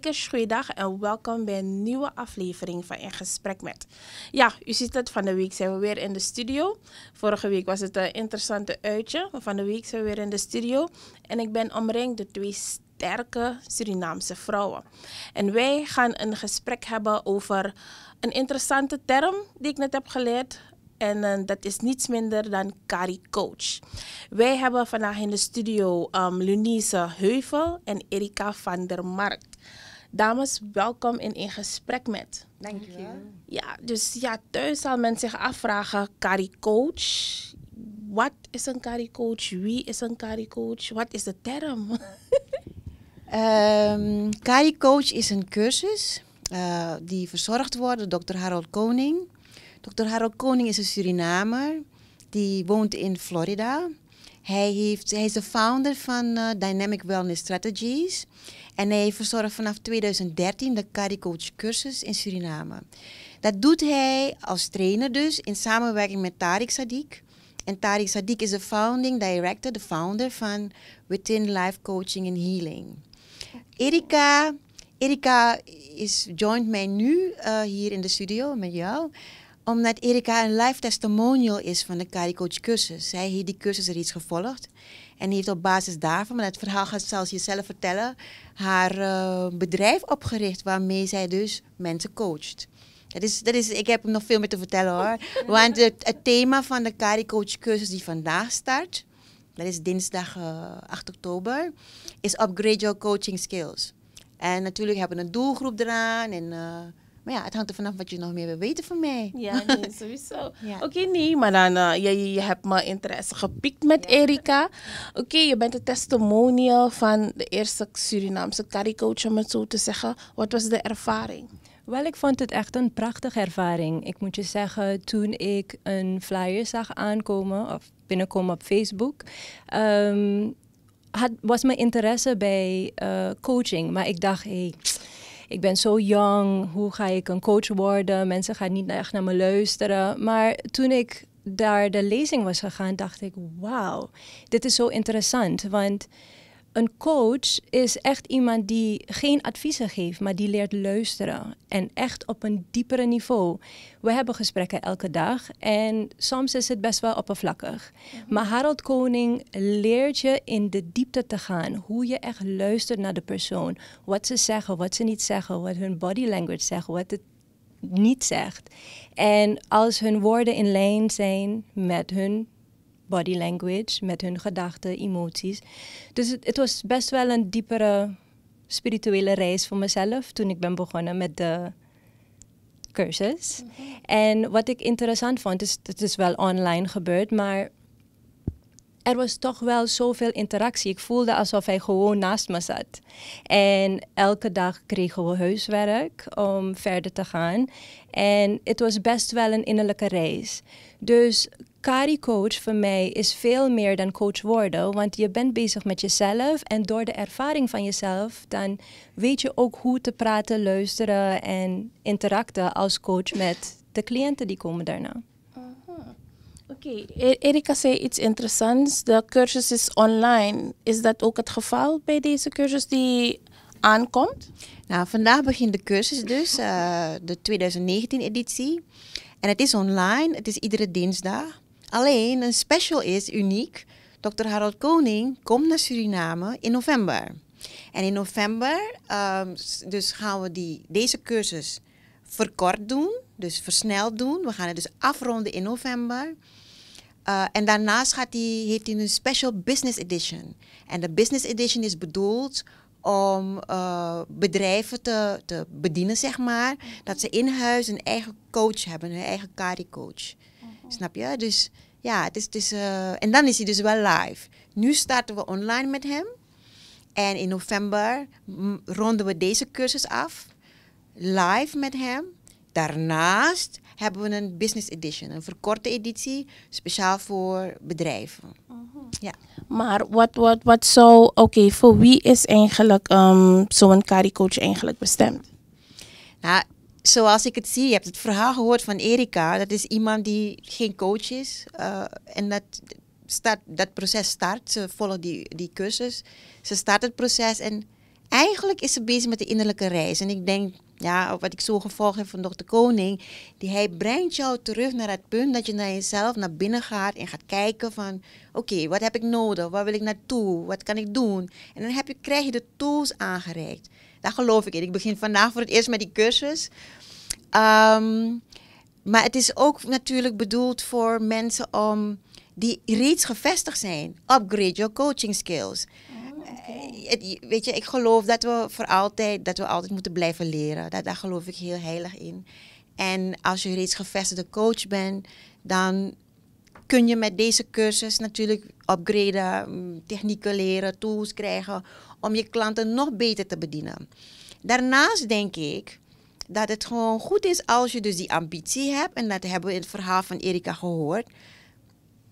kijkers, goeiedag en welkom bij een nieuwe aflevering van In Gesprek Met. Ja, u ziet het, van de week zijn we weer in de studio. Vorige week was het een interessante uitje, maar van de week zijn we weer in de studio. En ik ben omringd door twee sterke Surinaamse vrouwen. En wij gaan een gesprek hebben over een interessante term die ik net heb geleerd, en eh, dat is niets minder dan Kari Coach. Wij hebben vandaag in de studio um, Lunise Heuvel en Erika van der Markt. Dames, welkom in een gesprek met. Dank je. Ja, dus ja, thuis zal men zich afvragen, Kari Coach. Wat is een Kari Coach? Wie is een Kari Coach? Wat is de term? um, Coach is een cursus eh, die verzorgd wordt door Dr. Harold Koning. Dr. Harold Koning is een Surinamer. Die woont in Florida. Hij, heeft, hij is de founder van eh, Dynamic Wellness Strategies. En hij verzorgt vanaf 2013 de Coach cursus in Suriname. Dat doet hij als trainer dus in samenwerking met Tariq Sadiq. En Tariq Sadiq is de founding director, de founder van Within Life Coaching and Healing. Erika, Erika is, joined mij nu eh, hier in de studio met jou omdat Erika een live testimonial is van de Caricoach cursus. Zij heeft die cursus er iets gevolgd. En heeft op basis daarvan, maar het verhaal gaat zelfs jezelf vertellen, haar eh, bedrijf opgericht waarmee zij dus mensen coacht. Dat is, dat is, ik heb hem nog veel meer te vertellen hoor. Want het, thema van de Caricoach cursus die vandaag start, dat is dinsdag 8 eh, oktober, is upgrade your coaching skills. En natuurlijk hebben we een doelgroep eraan en... Eh, maar ja, het hangt er vanaf wat je nog meer wil weten van mij. Ja, nee, sowieso. Oké, nee, maar dan, uh, je, hebt mijn interesse gepikt met Erika. Oké, je bent de testimonial van de eerste Surinaamse currycoach, om het zo te zeggen. Wat was de ervaring? Wel, ik vond het echt een prachtige ervaring. Ik moet je zeggen, toen ik een flyer zag aankomen, of binnenkomen op Facebook, ehm, had, was mijn interesse bij eh, coaching. Maar ik dacht, hé, hey, ik ben zo jong, hoe ga ik een coach worden? Mensen gaan niet echt naar me luisteren. Maar toen ik daar de lezing was gegaan, dacht ik, wauw, dit is zo interessant. Want een coach is echt iemand die geen adviezen geeft, maar die leert luisteren. En echt op een diepere niveau. We hebben gesprekken elke dag en soms is het best wel oppervlakkig. Mhm. Maar Harold Koning leert je in de diepte te gaan. Hoe je echt luistert naar de persoon. Wat ze zeggen, wat ze niet zeggen, wat hun body language zegt, wat het niet zegt. En als hun woorden in lijn zijn met hun body language, met hun gedachten, emoties. Dus het, het, was best wel een diepere spirituele reis voor mezelf toen ik ben begonnen met de cursus. Mhm. En wat ik interessant vond, is, het is wel online gebeurd, maar er was toch wel zoveel interactie. Ik voelde alsof hij gewoon naast me zat. En elke dag kregen we huiswerk om verder te gaan. En het was best wel een innerlijke reis. Dus Kari-coach voor mij is veel meer dan coach worden, want je bent bezig met jezelf en door de ervaring van jezelf, dan weet je ook hoe te praten, luisteren en interacten als coach met de cliënten die komen daarna. Oké, e- Erika zei iets interessants. De cursus is online. Is dat ook het geval bij deze cursus die aankomt? Nou, vandaag begint de cursus dus, eh, de 2019-editie. En het is online, het is iedere dinsdag. Alleen een special is uniek. Dr. Harold Koning komt naar Suriname in november. En in november ehm, dus gaan we die, deze cursus verkort doen, dus versneld doen. We gaan het dus afronden in november. Eh, en daarnaast gaat die, heeft hij een special business edition. En de business edition is bedoeld om eh, bedrijven te, bedienen, zeg maar. Dat ze in huis een eigen coach hebben, hun eigen kari-coach. Snap je? Dus ja, het is. Eh, en dan is hij dus wel live. Nu starten we online met hem. En in november ronden we deze cursus af. Live met hem. Daarnaast hebben we een business edition, een verkorte editie, speciaal voor bedrijven. Mhm. ja. Maar wat, wat, wat zou, oké, voor wie is eigenlijk ehm, zo'n caricoach eigenlijk bestemd? Nou, zoals ik het zie, je hebt het verhaal gehoord van Erika. Dat is iemand die geen coach is. Eh, en dat, start, dat proces start. Ze volgt die, die cursus. Ze start het proces en eigenlijk is ze bezig met de innerlijke reis. En ik denk, ja, wat ik zo gevolgd heb van dokter Koning, die hij brengt jou terug naar het punt dat je naar jezelf naar binnen gaat en gaat kijken van, oké, wat heb ik nodig? Waar wil ik naartoe? Wat kan ik doen? En dan heb je, krijg je de tools aangereikt. Daar geloof ik in. Ik begin vandaag voor het eerst met die cursus. Ehm, maar het is ook natuurlijk bedoeld voor mensen om, die reeds gevestigd zijn. Upgrade your coaching skills. Oh, eh, weet je, ik geloof dat we voor altijd, dat we altijd moeten blijven leren. Daar, daar geloof ik heel heilig in. En als je reeds gevestigde coach bent, dan kun je met deze cursus natuurlijk upgraden, mm, technieken leren, tools krijgen om je klanten nog beter te bedienen. Daarnaast denk ik dat het gewoon goed is als je dus die ambitie hebt. En dat hebben we in het verhaal van Erika gehoord.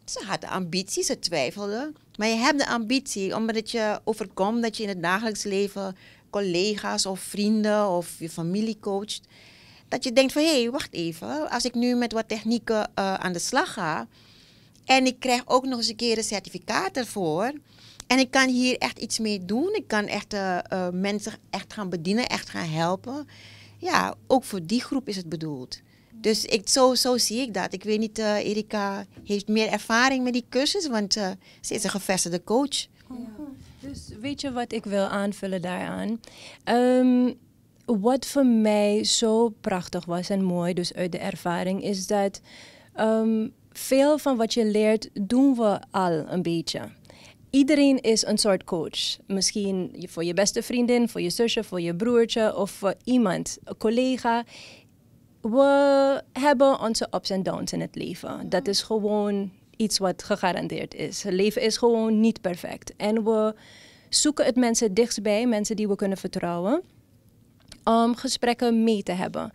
Ze had de ambitie, ze twijfelde. Maar je hebt de ambitie omdat het je overkomt dat je in het dagelijks leven collega's of vrienden of je familie coacht. Dat je denkt van hé, hey, wacht even. Als ik nu met wat technieken eh, aan de slag ga. En ik krijg ook nog eens een keer een certificaat ervoor en ik kan hier echt iets mee doen. Ik kan echt eh, eh, mensen echt gaan bedienen, echt gaan helpen. Ja, ook voor die groep is het bedoeld. Dus ik, zo, zo zie ik dat. Ik weet niet, uh, Erika heeft meer ervaring met die cursus, want ze is een gevestigde coach. Oh, ja. Dus weet je wat ik wil aanvullen daaraan? Ehm, wat voor mij zo prachtig was en mooi, dus uit de ervaring, is dat ehm, veel van wat je leert doen we al een beetje iedereen is een soort coach. Misschien voor je beste vriendin, voor je zusje, voor je broertje of voor iemand, een collega. We hebben onze ups en downs in het leven. Dat is gewoon iets wat gegarandeerd is. Het leven is gewoon niet perfect. En we zoeken het mensen dichtstbij, mensen die we kunnen vertrouwen, om gesprekken mee te hebben.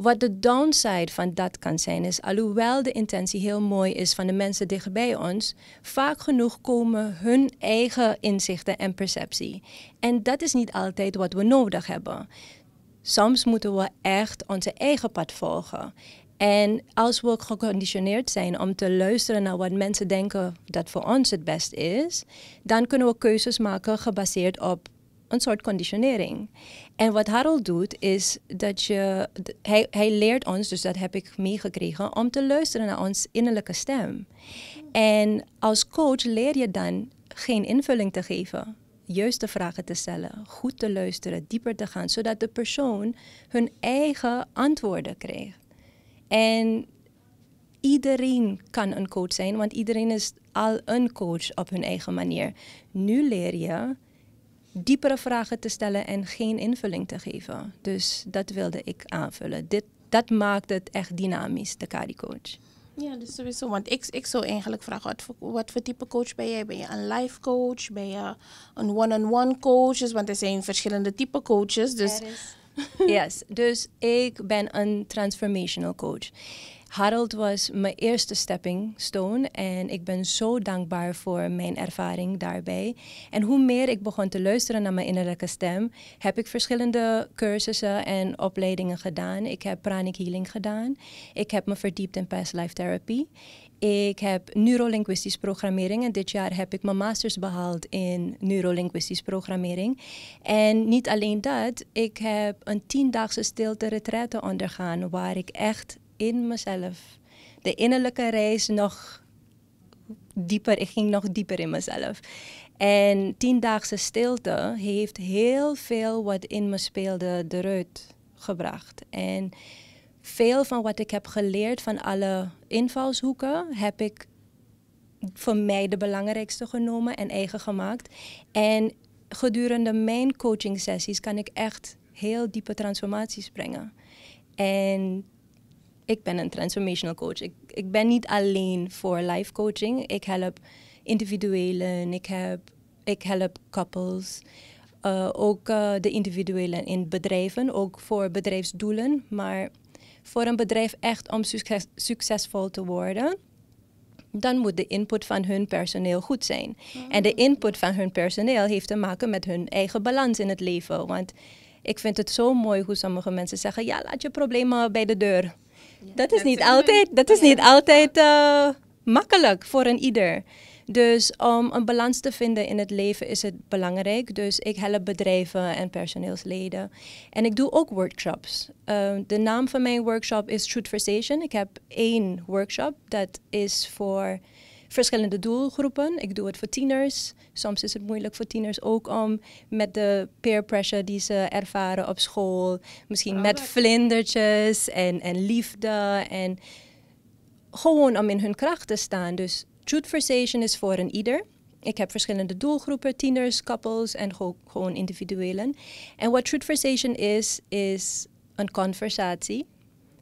Wat de downside van dat kan zijn is, alhoewel de intentie heel mooi is van de mensen dichtbij ons, vaak genoeg komen hun eigen inzichten en perceptie. En dat is niet altijd wat we nodig hebben. Soms moeten we echt onze eigen pad volgen. En als we geconditioneerd zijn om te luisteren naar wat mensen denken dat voor ons het best is, dan kunnen we keuzes maken gebaseerd op een soort conditionering. En wat Harold doet, is dat je. Hij, hij leert ons, dus dat heb ik meegekregen, om te luisteren naar ons innerlijke stem. En als coach leer je dan geen invulling te geven, juiste vragen te stellen, goed te luisteren, dieper te gaan, zodat de persoon hun eigen antwoorden krijgt. En iedereen kan een coach zijn, want iedereen is al een coach op hun eigen manier. Nu leer je diepere vragen te stellen en geen invulling te geven. Dus dat wilde ik aanvullen. Dit, dat maakt het echt dynamisch, de Kari-coach. Ja, dus sowieso. Want ik, ik zou eigenlijk vragen, wat voor, type coach ben jij? Ben je een life coach? Ben je een one-on-one coach? Want er zijn verschillende type coaches. Dus... Yes, dus ik ben een transformational coach. Harold was mijn eerste stepping stone en ik ben zo dankbaar voor mijn ervaring daarbij. En hoe meer ik begon te luisteren naar mijn innerlijke stem, heb ik verschillende cursussen en opleidingen gedaan. Ik heb pranic healing gedaan. Ik heb me verdiept in past life therapy. Ik heb neurolinguistisch programmering en dit jaar heb ik mijn masters behaald in neurolinguistisch programmering. En niet alleen dat, ik heb een tiendaagse stilte retraite ondergaan waar ik echt in mezelf. De innerlijke reis nog dieper. Ik ging nog dieper in mezelf. En tiendaagse stilte heeft heel veel wat in me speelde eruit gebracht. En veel van wat ik heb geleerd van alle invalshoeken heb ik voor mij de belangrijkste genomen en eigen gemaakt. En gedurende mijn coaching sessies kan ik echt heel diepe transformaties brengen. En ik ben een transformational coach. Ik, ik ben niet alleen voor life coaching. Ik help individuelen, ik help, ik help couples. Eh, ook eh, de individuelen in bedrijven, ook voor bedrijfsdoelen. Maar voor een bedrijf echt om succes, succesvol te worden, dan moet de input van hun personeel goed zijn. Ah. En de input van hun personeel heeft te maken met hun eigen balans in het leven. Want ik vind het zo mooi hoe sommige mensen zeggen: ja, laat je problemen bij de deur. Dat is niet altijd, dat is niet altijd eh, makkelijk voor een ieder. Dus om een balans te vinden in het leven is het belangrijk. Dus ik help bedrijven en personeelsleden. En ik doe ook workshops. Eh, de naam van mijn workshop is for Station. Ik heb één workshop. Dat is voor verschillende doelgroepen. Ik doe het voor tieners. Soms is het moeilijk voor tieners ook om met de peer pressure die ze ervaren op school, misschien met vlindertjes en, en liefde en gewoon om in hun kracht te staan. Dus Truth is voor een ieder. Ik heb verschillende doelgroepen, tieners, couples en gewoon individuelen. En wat truthversation is, is een conversatie,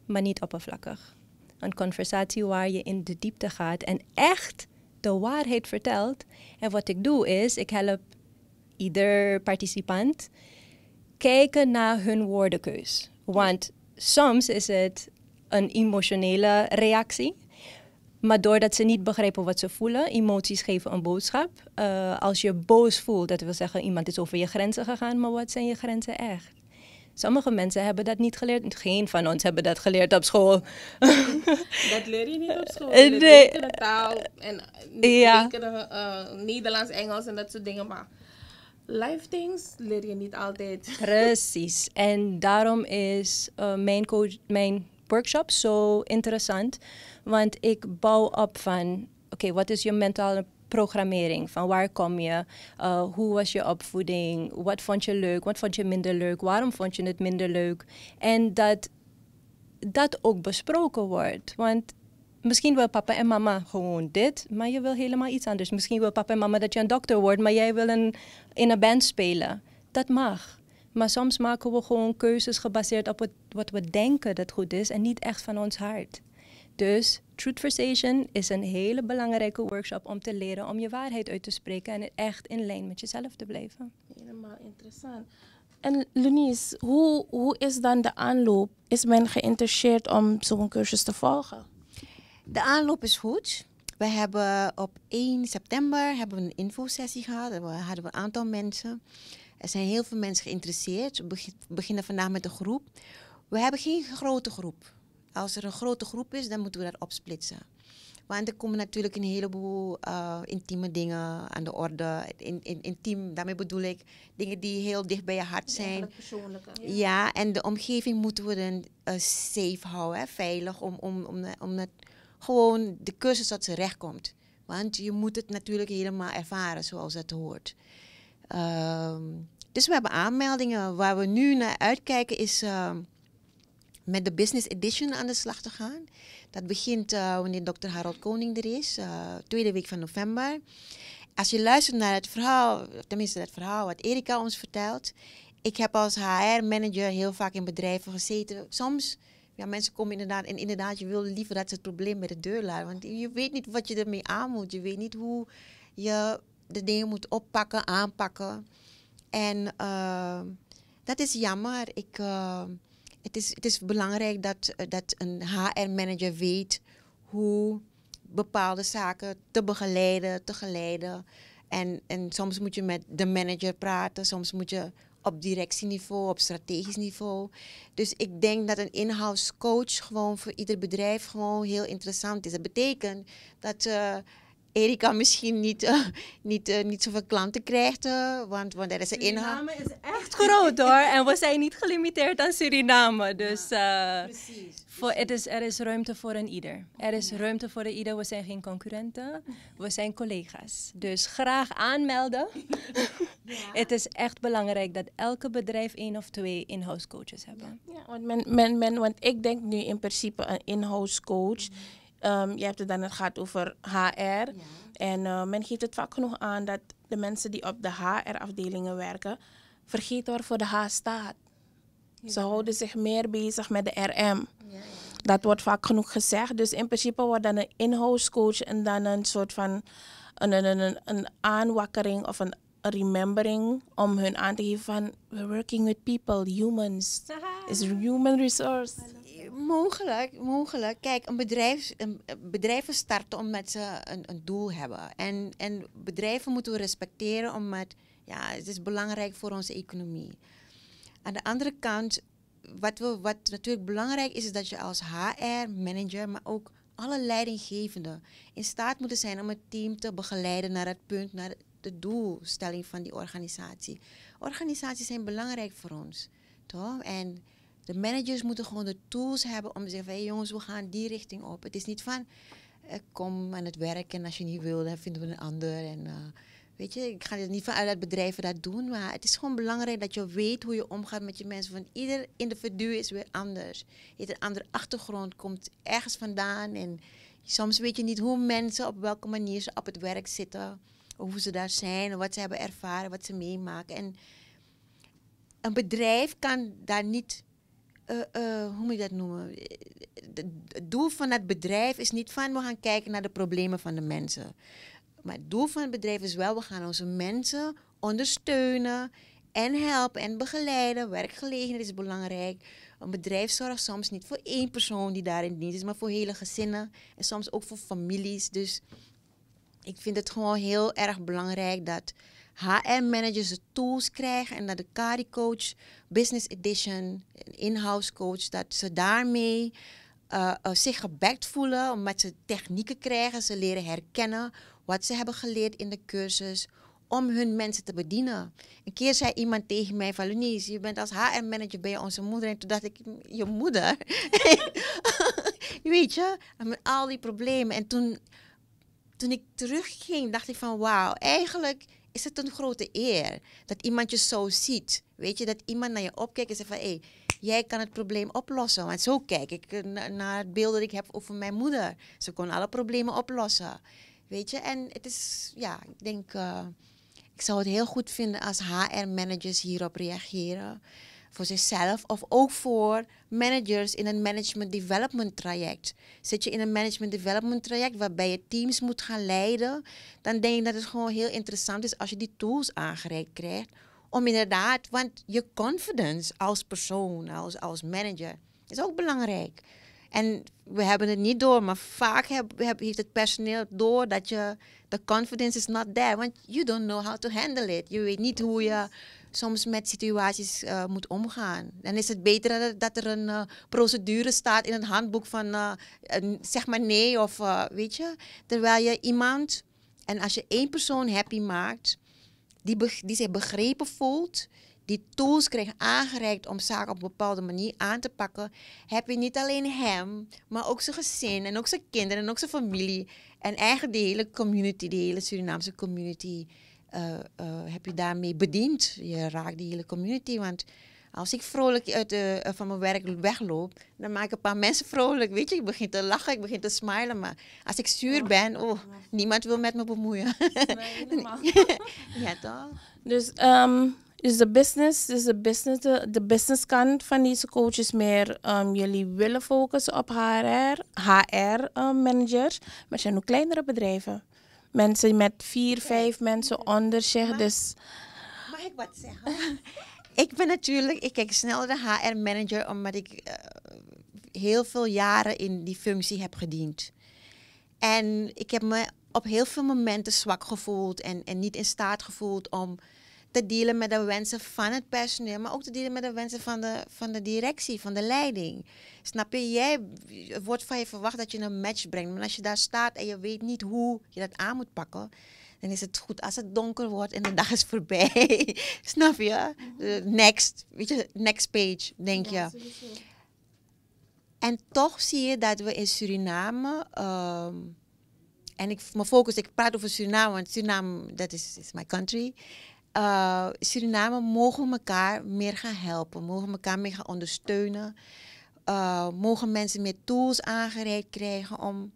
maar niet oppervlakkig. Een conversatie waar je in de diepte gaat en echt de waarheid vertelt. En wat ik doe is, ik help ieder participant kijken naar hun woordenkeus. Want soms is het een emotionele reactie. Maar doordat ze niet begrijpen wat ze voelen, emoties geven een boodschap. Eh, als je boos voelt, dat wil zeggen iemand is over je grenzen gegaan, maar wat zijn je grenzen echt? Sommige mensen hebben dat niet geleerd. Geen van ons hebben dat geleerd op school. dat leer je niet op school. Eh, je nee. De taal en eh, Nederlands, Engels en dat soort dingen. Maar life things leer je niet altijd. Precies. En daarom is eh, mijn, coach, mijn workshop zo interessant. Want ik bouw op van... Oké, wat is je mentale programmering. Van waar kom je? Eh, hoe was je opvoeding? Wat vond je leuk? Wat vond je minder leuk? Waarom vond je het minder leuk? En dat dat ook besproken wordt. Want misschien wil papa en mama gewoon dit, maar je wil helemaal iets anders. Misschien wil papa en mama dat je een dokter wordt, maar jij wil een, in een band spelen. Dat mag. Maar soms maken we gewoon keuzes gebaseerd op wat we denken dat goed is en niet echt van ons hart. Dus Truthversation is een hele belangrijke workshop om te leren om je waarheid uit te spreken en echt in lijn met jezelf te blijven. Helemaal interessant. En Lunice, hoe, hoe is dan de aanloop? Is men geïnteresseerd om zo'n cursus te volgen? De aanloop is goed. We hebben op 1 september hebben we een infosessie gehad. We hadden we een aantal mensen. Er zijn heel veel mensen geïnteresseerd. We beginnen vandaag met een groep. We hebben geen grote groep. Als er een grote groep is, dan moeten we dat opsplitsen. Want er komen natuurlijk een heleboel eh, intieme dingen aan de orde. In, in, intiem, daarmee bedoel ik dingen die heel dicht bij je hart zijn. Ja, persoonlijke. Ja. en de omgeving moeten we dan eh, safe houden, hè, veilig, om, om, om, om het, gewoon de cursus dat ze recht komt. Want je moet het natuurlijk helemaal ervaren zoals het hoort. Ehm, dus we hebben aanmeldingen. Waar we nu naar uitkijken is ehm, met de Business Edition aan de slag te gaan. Dat begint eh, wanneer Dr. Harold Koning er is, eh, tweede week van november. Als je luistert naar het verhaal, tenminste het verhaal wat Erika ons vertelt. Ik heb als HR-manager heel vaak in bedrijven gezeten. Soms, ja, mensen komen inderdaad, en inderdaad, je wil liever dat ze het probleem bij de deur laten. Want je weet niet wat je ermee aan moet. Je weet niet hoe je de dingen moet oppakken, aanpakken. En eh, dat is jammer. Ik het is, het is belangrijk dat, eh, dat een HR-manager weet hoe bepaalde zaken te begeleiden, te geleiden. En, en soms moet je met de manager praten, soms moet je op directieniveau, op strategisch niveau. Dus ik denk dat een in-house coach gewoon voor ieder bedrijf gewoon heel interessant is. Dat betekent dat... Eh, Erika misschien niet, eh, niet, eh, niet zoveel klanten krijgt, eh, want, want er is een inhoud. Suriname is echt groot hoor. En we zijn niet gelimiteerd aan Suriname. Dus precies, het is, er is ruimte voor een ieder. Er is ruimte voor een ieder. We zijn geen concurrenten, we zijn collega's. Dus graag aanmelden. Het is echt belangrijk dat elke bedrijf één of twee in-house coaches hebben. Ja, want, men, men, men, want ik denk nu in principe een in-house coach. Mhm. Ehm, je hebt het dan het gaat over HR. En eh, men geeft het vaak genoeg aan dat de mensen die op de HR-afdelingen werken, vergeten waarvoor de H staat. Ze houden zich meer bezig met de RM. Ja, dat wordt vaak genoeg gezegd. Dus in principe wordt dan een in-house coach en dan een soort van een, een, een, een aanwakkering of een remembering om hun aan te geven van we're working with people, humans. It's is human resource. Mogelijk, mogelijk. Kijk, een bedrijf, een, bedrijven starten omdat ze een, een doel hebben. En, en bedrijven moeten we respecteren omdat ja, het is belangrijk voor onze economie. Aan de andere kant, wat, we, wat natuurlijk belangrijk is, is dat je als HR-manager, maar ook alle leidinggevenden in staat moeten zijn om het team te begeleiden naar het punt, naar de doelstelling van die organisatie. Organisaties zijn belangrijk voor ons, toch? En de managers moeten gewoon de tools hebben om te zeggen: hé hey jongens, we gaan die richting op. Het is niet van eh, kom aan het werk en als je niet wil, dan vinden we een ander. En, eh, weet je, ik ga er niet vanuit dat bedrijven dat doen, maar het is gewoon belangrijk dat je weet hoe je omgaat met je mensen. Want ieder individu is weer anders. Heeft een andere achtergrond, komt ergens vandaan. En soms weet je niet hoe mensen, op welke manier ze op het werk zitten. Of hoe ze daar zijn, wat ze hebben ervaren, wat ze meemaken. En een bedrijf kan daar niet eh, eh, hoe moet je dat noemen? Het doel van het bedrijf is niet van we gaan kijken naar de problemen van de mensen. Maar het doel van het bedrijf is wel, we gaan onze mensen ondersteunen en helpen en begeleiden. Werkgelegenheid is belangrijk. Een bedrijf zorgt soms niet voor één persoon die daar in dienst is, maar voor hele gezinnen en soms ook voor families. Dus ik vind het gewoon heel erg belangrijk dat HR-managers de tools krijgen en dat de Kari Coach Business Edition, in-house coach, dat ze daarmee eh, eh, zich gebacked voelen, omdat ze technieken krijgen, ze leren herkennen wat ze hebben geleerd in de cursus om hun mensen te bedienen. Een keer zei iemand tegen mij van Lunice, je bent als HR-manager bij onze moeder. En toen dacht ik, je moeder? Weet je, met al die problemen. En toen, toen ik terugging, dacht ik van wauw, eigenlijk is het een grote eer dat iemand je zo ziet. Weet je, dat iemand naar je opkijkt en zegt van hé, hey, jij kan het probleem oplossen. Want zo kijk ik naar het beeld dat ik heb over mijn moeder. Ze kon alle problemen oplossen. Weet je, en het is, ja, ik denk, eh, ik zou het heel goed vinden als HR-managers hierop reageren voor zichzelf of ook voor managers in een management development traject. Zit je in een management development traject waarbij je teams moet gaan leiden, dan denk ik dat het gewoon heel interessant is als je die tools aangereikt krijgt. Om inderdaad, want je confidence als persoon, als, als manager, is ook belangrijk. En we hebben het niet door, maar vaak heb, heb, heeft het personeel door dat je de confidence is not there, want you don't know how to handle it. Je weet niet hoe je soms met situaties uh, moet omgaan. Dan is het beter dat er een uh, procedure staat in een handboek van eh, een, zeg maar nee of weet je. Terwijl je iemand, en als je één persoon happy maakt, die, die zich begrepen voelt, die tools je aangereikt om zaken op een bepaalde manier aan te pakken, heb je niet alleen hem, maar ook zijn gezin en ook zijn kinderen en ook zijn familie. En eigenlijk de hele community, de hele Surinaamse community, eh, eh, heb je daarmee bediend. Je raakt die hele community, want als ik vrolijk uit, uh, van mijn werk wegloop, dan maak ik een paar mensen vrolijk. Weet je, ik begin te lachen, ik begin te smilen. Maar als ik zuur oh. ben, oh, niemand wil met me bemoeien. Nee, ja, toch? Dus ehm, dus de business, dus de business, de, business kant van deze coach is meer ehm, jullie willen focussen op HR, HR um, ehm, managers, maar zijn ook kleinere bedrijven. Mensen met vier, vijf mensen onder zich. Dus... Mag ik wat zeggen? ik ben natuurlijk, ik kijk snel naar de HR manager omdat ik eh, heel veel jaren in die functie heb gediend. En ik heb me op heel veel momenten zwak gevoeld en, en niet in staat gevoeld om te dealen met de wensen van het personeel, maar ook te delen met de wensen van de, van de directie, van de leiding. Snap je? Jij wordt van je verwacht dat je een match brengt, maar als je daar staat en je weet niet hoe je dat aan moet pakken, dan is het goed als het donker wordt en de dag is voorbij. Snap je? Mhm. Next, weet je, next page, denk je. En toch zie je dat we in Suriname. Ehm, en ik, mijn focus, ik praat over Suriname, want Suriname, dat is, is my country. Eh, Suriname mogen elkaar meer gaan helpen, mogen elkaar meer gaan ondersteunen. Eh, mogen mensen meer tools aangereikt krijgen om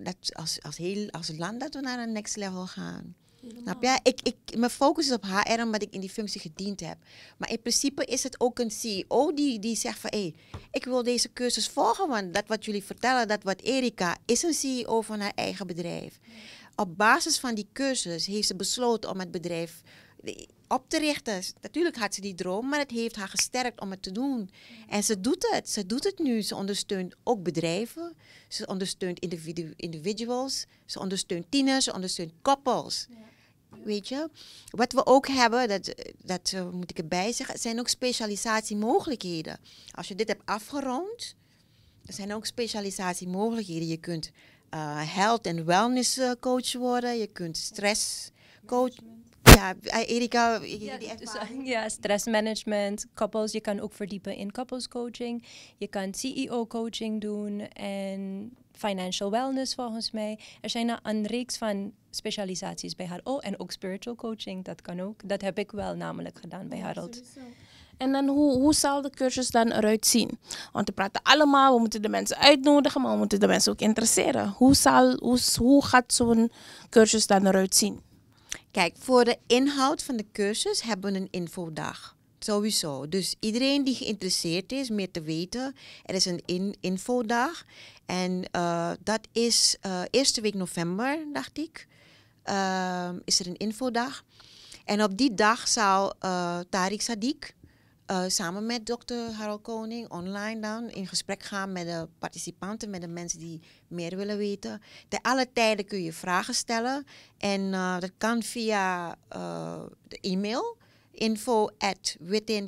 dat als, als, heel, als land dat we naar een next level gaan. Snap je? Ik, ik, mijn focus is op HR omdat ik in die functie gediend heb. Maar in principe is het ook een CEO die, die zegt van... hé, hey, ik wil deze cursus volgen, want dat wat jullie vertellen, dat wat Erika... is een CEO van haar eigen bedrijf. Op basis van die cursus heeft ze besloten om het bedrijf op te richten. Natuurlijk had ze die droom, maar het heeft haar gesterkt om het te doen. En ze doet het. Ze doet het nu. Ze ondersteunt ook bedrijven. Ze ondersteunt individu individuals. Ze ondersteunt tieners. Ze ondersteunt koppels. Weet je? Wat we ook hebben, dat, dat eh, moet ik erbij zeggen, zijn ook specialisatiemogelijkheden. Als je dit hebt afgerond, er zijn ook specialisatiemogelijkheden. Je kunt eh, health en wellness eh, coach worden. Je kunt stress coach. Ja, eh, Erika, ja, die dus, ervaring. Ja, stressmanagement, couples. Je kan ook verdiepen in couples coaching. Je kan CEO coaching doen en financial wellness volgens mij. Er zijn een reeks van specialisaties bij Oh, en ook spiritual coaching, dat kan ook. Dat heb ik wel namelijk gedaan bij Harold. En dan hoe, hoe zal de cursus dan eruit zien? Want we praten allemaal, we moeten de mensen uitnodigen, maar we moeten de mensen ook interesseren. Hoe, zal, hoe, hoe gaat zo'n cursus dan eruit zien? Kijk, voor de inhoud van de cursus hebben we een infodag. Sowieso. Dus iedereen die geïnteresseerd is meer te weten, er is een infodag. En eh, dat is uh, eerste week november, dacht ik. Eh, is er een infodag. En op die dag zal Tariq Sadik eh, samen met dokter Harold Koning online dan in gesprek gaan met de participanten, met de mensen die meer willen weten. Te alle tijden kun je vragen stellen en eh, dat kan via eh, de e-mail info at ehm,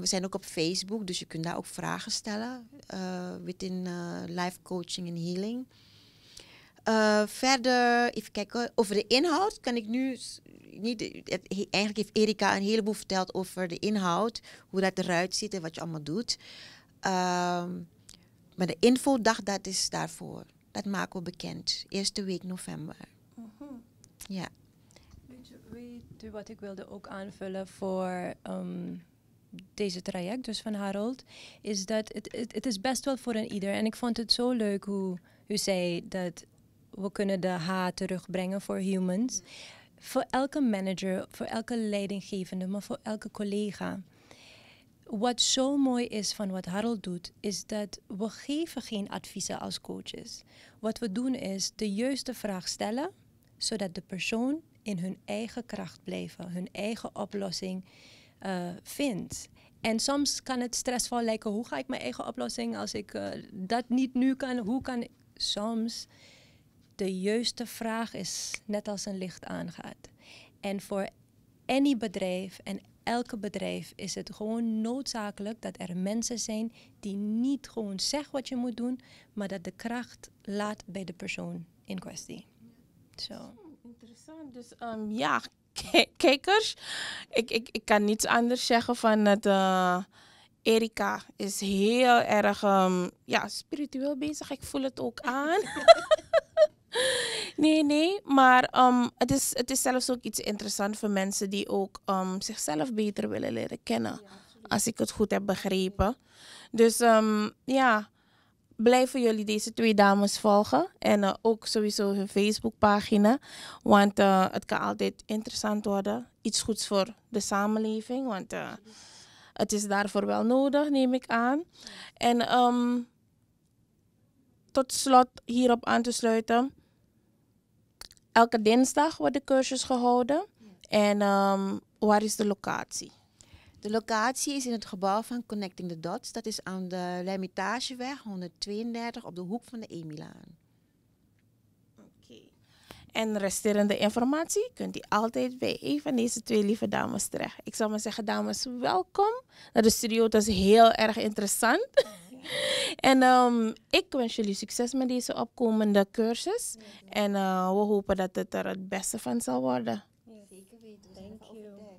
we zijn ook op Facebook, dus je kunt daar ook vragen stellen. within Life Coaching en Healing. verder, even kijken, over de inhoud kan ik nu niet, eigenlijk heeft Erika een heleboel verteld over de inhoud, hoe dat eruit ziet en wat je allemaal doet. Ehm, maar de infodag, dat is daarvoor. Dat maken we bekend. Eerste week november. Mhm. Ja. wat ik wilde ook aanvullen voor ehm, deze traject, dus van Harold, is dat het, is best wel voor een ieder. En ik vond het zo leuk hoe u zei dat we kunnen de H terugbrengen voor humans. Mm voor elke manager, voor elke leidinggevende, maar voor elke collega. Wat zo mooi is van wat Harold doet, is dat we geven geen adviezen als coaches. Wat we doen is de juiste vraag stellen, zodat de persoon in hun eigen kracht blijven, hun eigen oplossing eh, vindt. En soms kan het stressvol lijken, hoe ga ik mijn eigen oplossing als ik eh, dat niet nu kan, hoe kan ik... Soms de juiste vraag is net als een licht aangaat. En voor any bedrijf en elke bedrijf is het gewoon noodzakelijk dat er mensen zijn die niet gewoon zeggen wat je moet doen, maar dat de kracht laat bij de persoon in kwestie. Zo. Interessant. Dus ehm, ja, kijkers, ik, ik, ik kan niets anders zeggen van dat eh, Erika is heel erg ehm, ja, spiritueel bezig. Ik voel het ook aan. nee, nee. Maar ehm, het, is, het is zelfs ook iets interessants voor mensen die ook ehm, zichzelf beter willen leren kennen. als ik het goed heb begrepen. Dus um, ja, blijven jullie deze twee dames volgen. En eh, ook sowieso hun Facebookpagina. Want eh, het kan altijd interessant worden. Iets goeds voor de samenleving. Want eh, het is daarvoor wel nodig, neem ik aan. En tot slot hierop aan te sluiten. Elke dinsdag wordt de cursus gehouden. En ehm, waar is de locatie? De locatie is in het gebouw van Connecting the Dots. Dat is aan de Lermitageweg 132 op de hoek van de Emilaan. Oké. En resterende informatie kunt u altijd bij een van deze twee lieve dames terecht. Ik zou maar zeggen, dames, welkom. De studio dat is heel erg interessant. En ehm, ik wens jullie succes met deze opkomende cursus. En eh, we hopen dat het er het beste van zal worden. Zeker weten. Thank you.